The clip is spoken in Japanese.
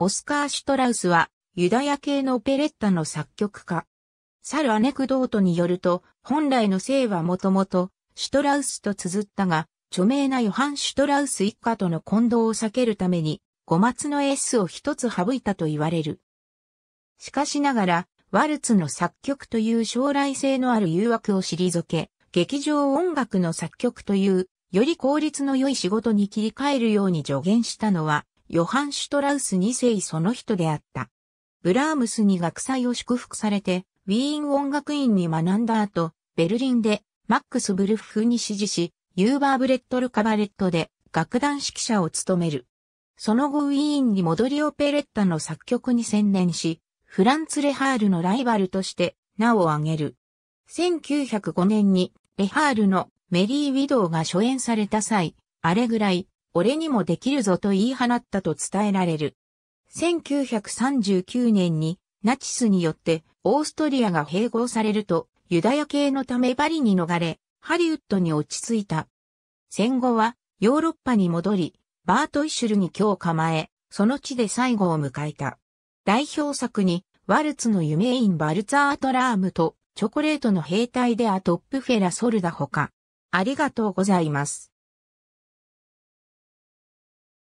オスカー・シュトラウスは、ユダヤ系のオペレッタの作曲家。サルアネクドートによると、本来の姓はもともと、シュトラウスと綴ったが、著名なヨハン・シュトラウス一家との混同を避けるために、五末の S を一つ省いたと言われる。しかしながら、ワルツの作曲という将来性のある誘惑を退け、劇場音楽の作曲という、より効率の良い仕事に切り替えるように助言したのは、ヨハン・シュトラウス2世その人であった。ブラームスに学祭を祝福されて、ウィーン音楽院に学んだ後、ベルリンでマックス・ブルフ風に指示し、ユーバーブレットル・カバレットで楽団指揮者を務める。その後ウィーンに戻りオペレッタの作曲に専念し、フランツ・レハールのライバルとして名を挙げる。1905年にレハールのメリー・ウィドウが初演された際、あれぐらい俺にもできるぞと言い放ったと伝えられる。1939年にナチスによってオーストリアが併合されるとユダヤ系のためバリに逃れ、ハリウッドに落ち着いた。戦後はヨーロッパに戻り、バートイシュルに今日構え、その地で最後を迎えた。代表作に、ワルツの夢インバルツアートラームと、チョコレートの兵隊でアトップフェラソルダほか。ありがとうございます。